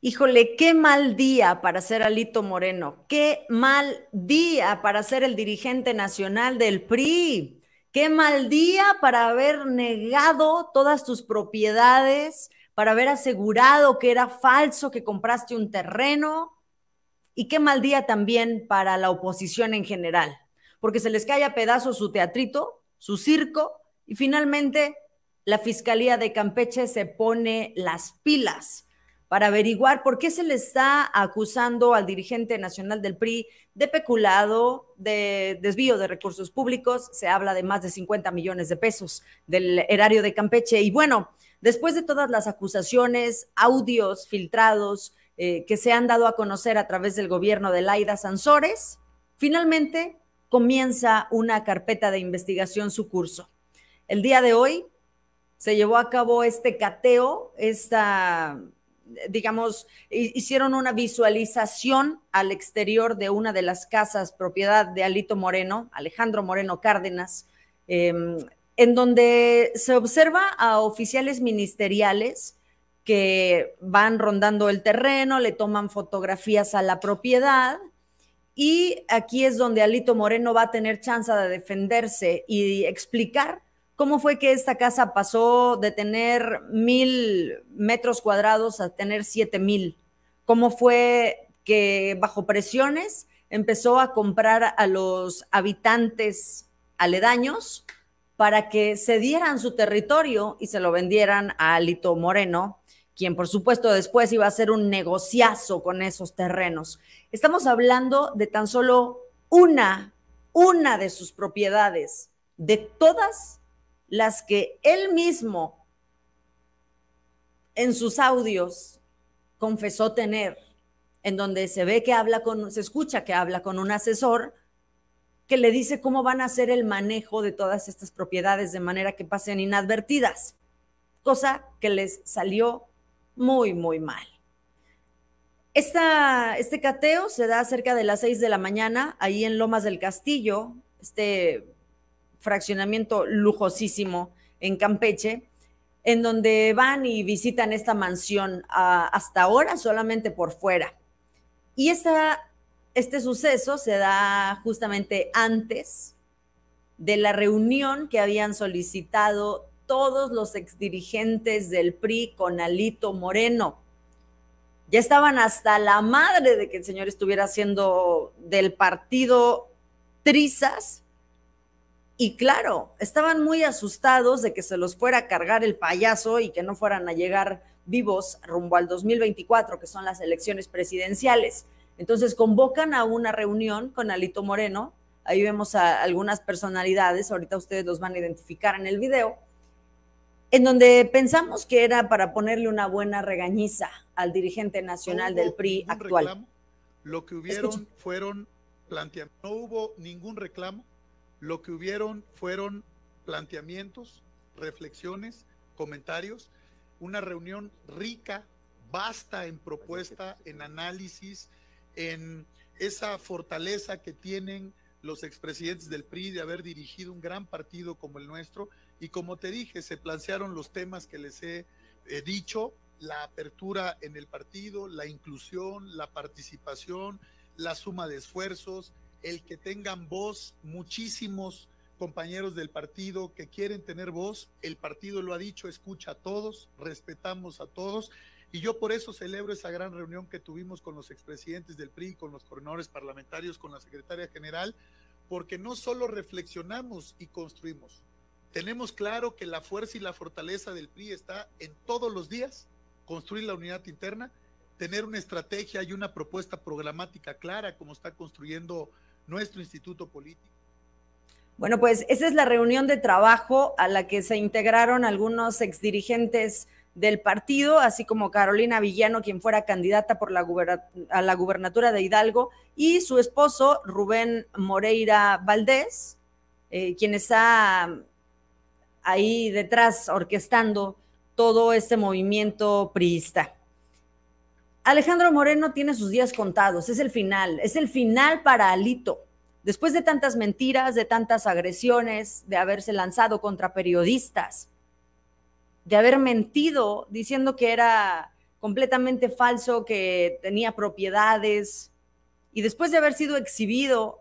Híjole, qué mal día para ser Alito Moreno, qué mal día para ser el dirigente nacional del PRI, qué mal día para haber negado todas tus propiedades, para haber asegurado que era falso que compraste un terreno y qué mal día también para la oposición en general, porque se les cae a pedazos su teatrito, su circo y finalmente la Fiscalía de Campeche se pone las pilas para averiguar por qué se le está acusando al dirigente nacional del PRI de peculado, de desvío de recursos públicos. Se habla de más de 50 millones de pesos del erario de Campeche. Y bueno, después de todas las acusaciones, audios filtrados eh, que se han dado a conocer a través del gobierno de Laida Sansores, finalmente comienza una carpeta de investigación su curso. El día de hoy se llevó a cabo este cateo, esta digamos, hicieron una visualización al exterior de una de las casas propiedad de Alito Moreno, Alejandro Moreno Cárdenas, em, en donde se observa a oficiales ministeriales que van rondando el terreno, le toman fotografías a la propiedad. Y aquí es donde Alito Moreno va a tener chance de defenderse y explicar ¿Cómo fue que esta casa pasó de tener mil metros cuadrados a tener siete mil? ¿Cómo fue que bajo presiones empezó a comprar a los habitantes aledaños para que cedieran su territorio y se lo vendieran a Alito Moreno, quien por supuesto después iba a hacer un negociazo con esos terrenos? Estamos hablando de tan solo una, una de sus propiedades, de todas las que él mismo en sus audios confesó tener, en donde se ve que habla con, se escucha que habla con un asesor que le dice cómo van a hacer el manejo de todas estas propiedades de manera que pasen inadvertidas, cosa que les salió muy, muy mal. este cateo se da cerca de las 6 de la mañana, ahí en Lomas del Castillo, este fraccionamiento lujosísimo en Campeche, en donde van y visitan esta mansión ah, hasta ahora solamente por fuera. Y este suceso se da justamente antes de la reunión que habían solicitado todos los exdirigentes del PRI con Alito Moreno. Ya estaban hasta la madre de que el señor estuviera haciendo del partido trizas y claro, estaban muy asustados de que se los fuera a cargar el payaso y que no fueran a llegar vivos rumbo al 2024, que son las elecciones presidenciales. Entonces convocan a una reunión con Alito Moreno. Ahí vemos a algunas personalidades, ahorita ustedes los van a identificar en el video, en donde pensamos que era para ponerle una buena regañiza al dirigente nacional del PRI actual. Reclamo. Lo que hubieron fueron planteando, no hubo ningún reclamo, lo que hubieron fueron planteamientos, reflexiones, comentarios, una reunión rica, basta en propuesta, en análisis, en esa fortaleza que tienen los expresidentes del PRI de haber dirigido un gran partido como el nuestro. Y como te dije, se plantearon los temas que les he dicho, la apertura en el partido, la inclusión, la participación, la suma de esfuerzos, el que tengan voz muchísimos compañeros del partido que quieren tener voz. El partido lo ha dicho, escucha a todos, respetamos a todos. Y yo por eso celebro esa gran reunión que tuvimos con los expresidentes del PRI, con los coronadores parlamentarios, con la secretaria general, porque no solo reflexionamos y construimos. Tenemos claro que la fuerza y la fortaleza del PRI está en todos los días construir la unidad interna, tener una estrategia y una propuesta programática clara como está construyendo nuestro instituto político. Bueno, pues esa es la reunión de trabajo a la que se integraron algunos exdirigentes del partido, así como Carolina Villano, quien fuera candidata por la a la gubernatura de Hidalgo, y su esposo Rubén Moreira Valdés, eh, quien está ahí detrás orquestando todo este movimiento priista. Alejandro Moreno tiene sus días contados, es el final, es el final para Alito. Después de tantas mentiras, de tantas agresiones, de haberse lanzado contra periodistas, de haber mentido diciendo que era completamente falso, que tenía propiedades, y después de haber sido exhibido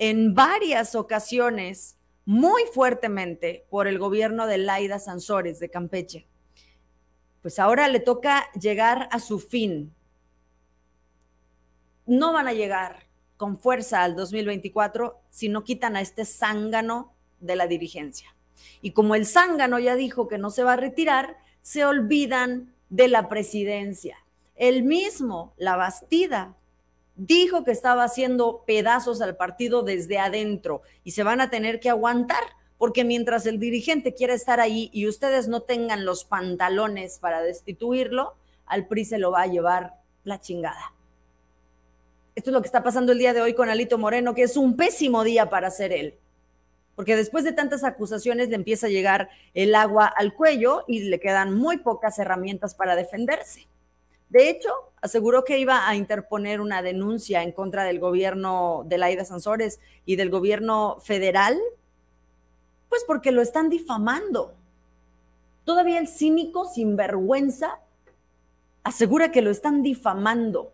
en varias ocasiones muy fuertemente por el gobierno de Laida Sansores de Campeche, pues ahora le toca llegar a su fin, no van a llegar con fuerza al 2024 si no quitan a este zángano de la dirigencia. Y como el zángano ya dijo que no se va a retirar, se olvidan de la presidencia. El mismo, la Bastida, dijo que estaba haciendo pedazos al partido desde adentro y se van a tener que aguantar porque mientras el dirigente quiera estar ahí y ustedes no tengan los pantalones para destituirlo, al PRI se lo va a llevar la chingada. Esto es lo que está pasando el día de hoy con Alito Moreno, que es un pésimo día para ser él. Porque después de tantas acusaciones le empieza a llegar el agua al cuello y le quedan muy pocas herramientas para defenderse. De hecho, aseguró que iba a interponer una denuncia en contra del gobierno de Laida Sansores y del gobierno federal, pues porque lo están difamando. Todavía el cínico sinvergüenza asegura que lo están difamando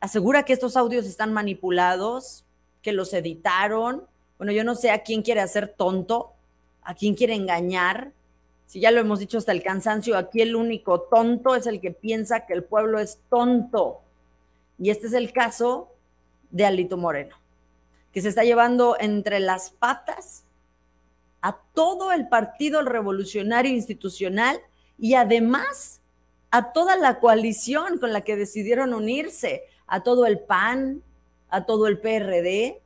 asegura que estos audios están manipulados, que los editaron. Bueno, yo no sé a quién quiere hacer tonto, a quién quiere engañar. Si ya lo hemos dicho hasta el cansancio, aquí el único tonto es el que piensa que el pueblo es tonto. Y este es el caso de Alito Moreno, que se está llevando entre las patas a todo el Partido Revolucionario Institucional y además a toda la coalición con la que decidieron unirse a todo el PAN, a todo el PRD,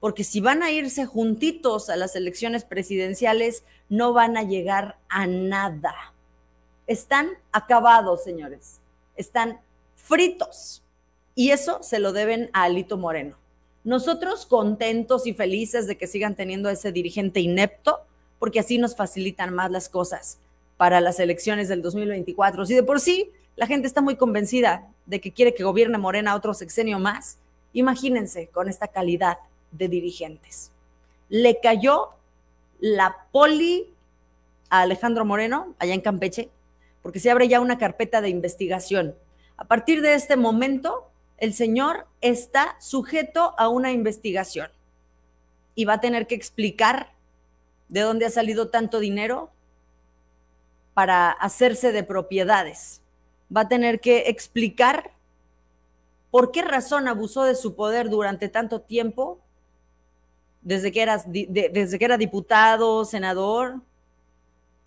porque si van a irse juntitos a las elecciones presidenciales, no van a llegar a nada. Están acabados, señores. Están fritos. Y eso se lo deben a Alito Moreno. Nosotros contentos y felices de que sigan teniendo a ese dirigente inepto, porque así nos facilitan más las cosas para las elecciones del 2024. Si de por sí la gente está muy convencida de que quiere que gobierne Morena otro sexenio más. Imagínense con esta calidad de dirigentes. Le cayó la poli a Alejandro Moreno allá en Campeche, porque se abre ya una carpeta de investigación. A partir de este momento, el señor está sujeto a una investigación y va a tener que explicar de dónde ha salido tanto dinero para hacerse de propiedades va a tener que explicar por qué razón abusó de su poder durante tanto tiempo, desde que, desde que era diputado, senador,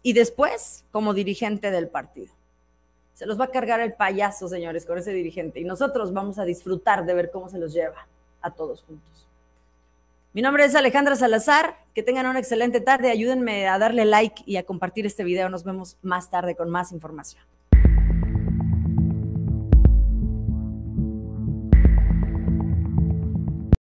y después como dirigente del partido. Se los va a cargar el payaso, señores, con ese dirigente. Y nosotros vamos a disfrutar de ver cómo se los lleva a todos juntos. Mi nombre es Alejandra Salazar. Que tengan una excelente tarde. Ayúdenme a darle like y a compartir este video. Nos vemos más tarde con más información.